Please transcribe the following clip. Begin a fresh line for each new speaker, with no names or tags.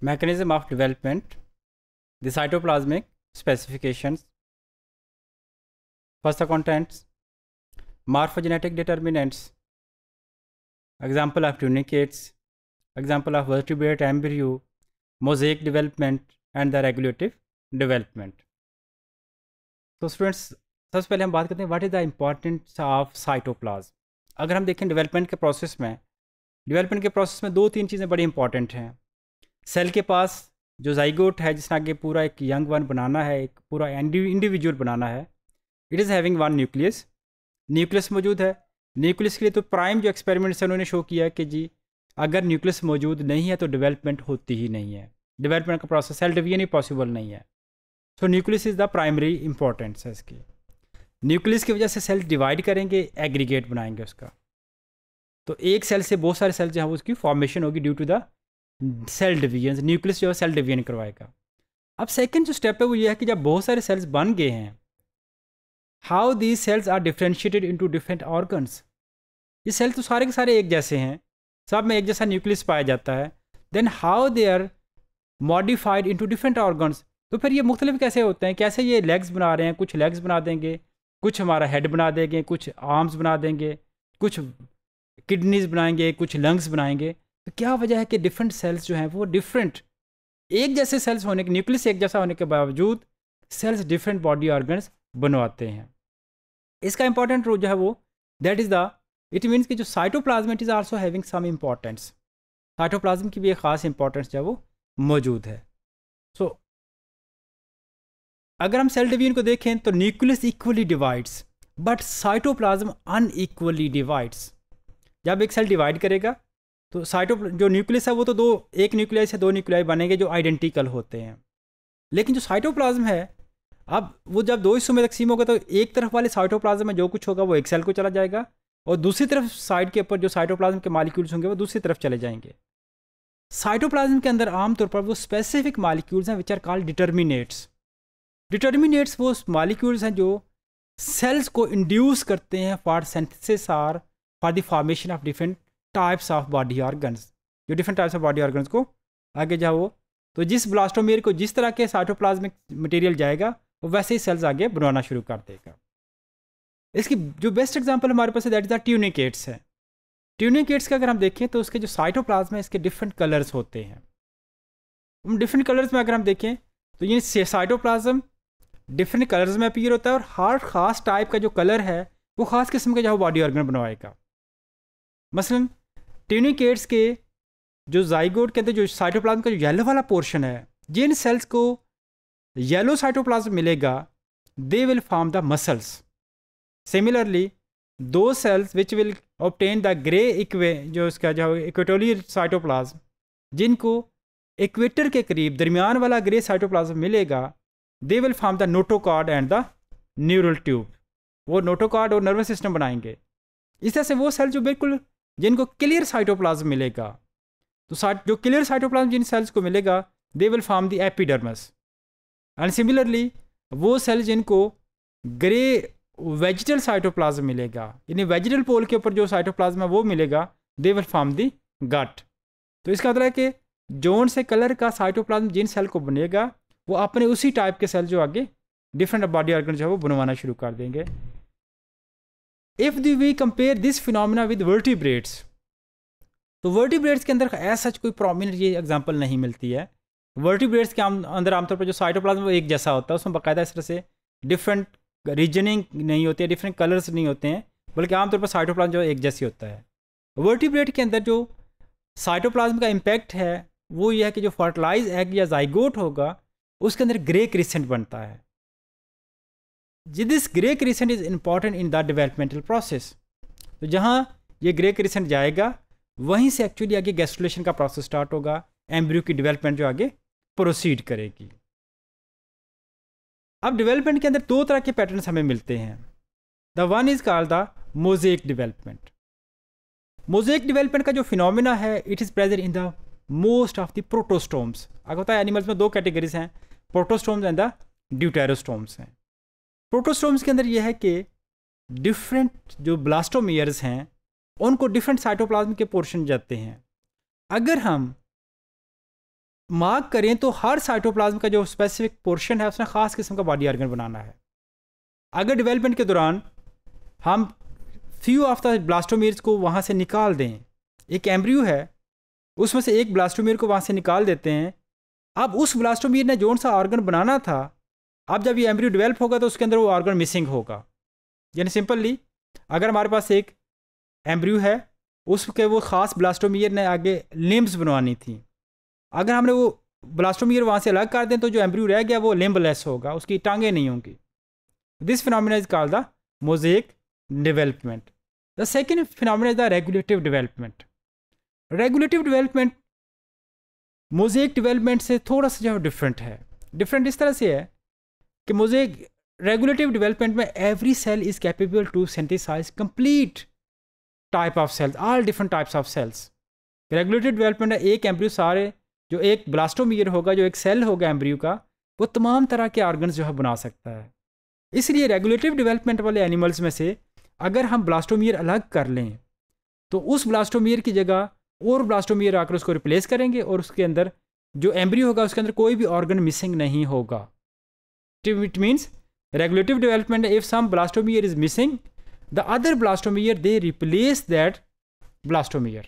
mechanism of development, the cytoplasmic specifications, first the contents, morphogenetic determinants, example of tunicates, example of vertebrate embryo, mosaic development and the regulative development. तो students सबसे पहले हम बात करते हैं what is the importance of cytoplasm अगर हम देखें डेवलपमेंट के प्रोसेस में डेवलपमेंट के प्रोसेस में दो तीन चीज़ें बड़ी इंपॉर्टेंट हैं सेल के पास जो जाइगोट है जिसने आगे पूरा एक यंग वन बनाना है एक पूरा इंडिविजुअल बनाना है it is having one nucleus nucleus मौजूद है न्यूक्लियस के लिए तो प्राइम जो एक्सपेरिमेंट्स हैं उन्होंने शो किया कि जी अगर न्यूक्लियस मौजूद नहीं है तो डेवलपमेंट होती ही नहीं है डेवलपमेंट का प्रोसेस सेल डिवीजन ही पॉसिबल नहीं है so nucleus is the primary importance है इसकी न्यूक्लियस की वजह से सेल डिवाइड करेंगे एग्रीगेट बनाएंगे उसका तो एक सेल से बहुत सारे सेल जो है उसकी फॉर्मेशन होगी due to the cell division nucleus जो है सेल डिवीजन करवाएगा अब सेकेंड जो स्टेप है वो ये है कि जब बहुत सारे सेल्स बन गए हैं how these cells are differentiated into different organs ये सेल्स तो सारे के सारे एक जैसे हैं सब में एक जैसा न्यूक्लियस पाया जाता है then how they are modified into different organs तो फिर ये मुख्तलिफ कैसे होते हैं कैसे ये लेग्स बना रहे हैं कुछ लेग्स बना देंगे कुछ हमारा हेड बना देंगे कुछ आर्म्स बना देंगे कुछ किडनीज बनाएंगे कुछ लंग्स बनाएंगे तो क्या वजह है कि डिफरेंट सेल्स जो हैं वो डिफरेंट एक जैसे सेल्स होने के न्यूक्लियस एक जैसा होने के बावजूद सेल्स डिफरेंट बॉडी ऑर्गन्स बनवाते हैं इसका इंपॉर्टेंट रोल जो है वो that is the it means कि जो cytoplasm it is also having some importance cytoplasm की भी एक ख़ास इंपॉर्टेंस जो है वो मौजूद है सो so, अगर हम सेल डिवीजन को देखें तो nucleus equally divides but cytoplasm unequally divides जब एक सेल डिवाइड करेगा तो साइटो जो न्यूक्लियस है वो तो दो एक न्यूक्लियाई से दो न्यूक्लियाई बनेंगे जो आइडेंटिकल होते हैं लेकिन जो साइटोप्लाज्म है अब वो जब दो हिस्सों में तकसीम होगा तो एक तरफ वाले साइटोप्लाज्म में जो कुछ होगा वो एक सेल को चला जाएगा और दूसरी तरफ साइड के ऊपर जो साइटोप्लाज्म के मालिक्यूल्स होंगे वो दूसरी तरफ चले जाएंगे साइटोप्लाज्म के अंदर आमतौर पर वो स्पेसिफिक मालिक्यूल्स हैं which are called determinants determinants वो मालिक्यूल्स हैं जो सेल्स को इंड्यूस करते हैं for synthesis or for the formation of different types of body organs जो different types of body organs को आगे जाओ तो जिस ब्लास्टोमेर को जिस तरह के साइटोप्लाज्मिक मटेरियल जाएगा वो वैसे ही सेल्स आगे बनाना शुरू कर देगा इसकी जो बेस्ट एग्जांपल हमारे पास है दैट इज द ट्यूनिकेट्स है ट्यूनिकेट्स का अगर हम देखें तो उसके जो साइटोप्लाज्म है इसके डिफरेंट कलर्स होते हैं उन डिफरेंट कलर्स में अगर हम देखें तो ये साइटोप्लाज्म डिफरेंट कलर्स में अपीयर होता है और हर खास टाइप का जो कलर है वो खास किस्म का जो बॉडी ऑर्गन बनवाएगा मसलन ट्यूनिकेट्स के जो जाइगोड के अंदर जो साइटोप्लाज्म का जो येलो वाला पोर्शन है जिन सेल्स को येलो साइटोप्लाज्म मिलेगा they will form the muscles similarly दो cells which will obtain the grey इक्वे जो इसका जो इक्वेटोलियल साइटोप्लाज्म जिनको इक्वेटर के करीब दरमियान वाला ग्रे साइटोप्लाज्म मिलेगा they will form the notochord and the neural tube वो नोटोकॉर्ड और नर्वस सिस्टम बनाएंगे इस तरह से वो सेल जो बिल्कुल जिनको क्लियर साइटोप्लाज्म मिलेगा तो जो क्लियर साइटोप्लाज्म जिन सेल्स को मिलेगा they will form the epidermis and similarly वो सेल जिनको ग्रे वेजिटल साइटोप्लाज्म मिलेगा यानी वेजिटल पोल के ऊपर जो साइटोप्लाज्म है वो मिलेगा दे विल फॉर्म दी गट तो इसका मतलब है कि जोन से कलर का साइटोप्लाज्म जिन सेल को बनेगा वो अपने उसी टाइप के सेल जो आगे डिफरेंट बॉडी ऑर्गन जो है वो बनवाना शुरू कर देंगे if the we compare this phenomena with vertebrates तो वर्टिब्रेट्स के अंदर एज सच कोई प्रोमिनेंट ये एग्जाम्पल नहीं मिलती है वर्टिब्रेट्स के आम, अंदर आमतौर पर जो साइटोप्लाज्म एक जैसा होता है उसमें बाकायदा इस तरह से डिफरेंट रीजनिंग नहीं होती है डिफरेंट कलर्स नहीं होते हैं बल्कि आमतौर पर साइटोप्लाज्म जो एक जैसी होता है वर्टिब्रेट के अंदर जो साइटोप्लाज्म का इम्पैक्ट है वो यह है कि जो फर्टिलाइज एग या जाइगोट होगा उसके अंदर ग्रे क्रिसेंट बनता है this grey crescent is important in the developmental process तो जहाँ ये ग्रे क्रिसेंट जाएगा वहीं से एक्चुअली आगे गैस्ट्रोलेशन का प्रोसेस स्टार्ट होगा एम्ब्रियो की डिवेलपमेंट जो आगे प्रोसीड करेगी अब डिवेलपमेंट के अंदर दो तरह के पैटर्न हमें मिलते हैं the one is called the mosaic development mosaic development का जो फिनोमिना है it is present in the most of the protostomes अगर होता है एनिमल्स में दो कैटेगरीज हैं प्रोटोस्टोम्स एंड द ड्यूटेरोस्टोम्स हैं प्रोटोस्टोम्स के अंदर यह है कि डिफरेंट जो ब्लास्टोमियर्स हैं उनको डिफरेंट साइटोप्लाज्म के पोर्शन जाते हैं अगर हम मार्क करें तो हर साइटोप्लाज्म का जो स्पेसिफिक पोर्शन है उसमें ख़ास किस्म का बॉडी ऑर्गन बनाना है अगर डेवलपमेंट के दौरान हम फ्यू ऑफ द ब्लास्टोमियर्स को वहाँ से निकाल दें एक एम्ब्रियो है उसमें से एक ब्लास्टोमियर को वहाँ से निकाल देते हैं अब उस ब्लास्टोमियर ने जोन सा ऑर्गन बनाना था अब जब ये एम्ब्रियो डेवलप होगा तो उसके अंदर वो ऑर्गन मिसिंग होगा यानी सिंपली अगर हमारे पास एक एम्ब्रियो है उसके वो ख़ास ब्लास्टोमियर ने आगे लिम्ब बनवानी थी अगर हमने वो ब्लास्टोमियर वहाँ से अलग कर दें तो जो एम्ब्रियो रह गया वो लिम्बलेस होगा उसकी टांगें नहीं होंगी this phenomena is called the mosaic development the second phenomena is the regulative development regulative development mosaic development से थोड़ा सा जो है डिफरेंट है डिफरेंट इस तरह से है कि मुझे रेगुलेटिव डेवलपमेंट में every cell is capable to synthesize complete type of cells all different types of cells regulative development में एक एम्ब्रियो सारे जो एक ब्लास्टोमियर होगा जो एक सेल होगा एम्ब्रियो का वो तमाम तरह के ऑर्गन जो है बना सकता है इसलिए रेगुलेटिव डेवलपमेंट वाले एनिमल्स में से अगर हम ब्लास्टोमियर अलग कर लें तो उस ब्लास्टोमियर की जगह और ब्लास्टोमियर आकर उसको रिप्लेस करेंगे और उसके अंदर जो एम्ब्रियो होगा उसके अंदर कोई भी ऑर्गन मिसिंग नहीं होगा It means regulative development, if some blastomere is missing, the other blastomere, they replace that blastomere.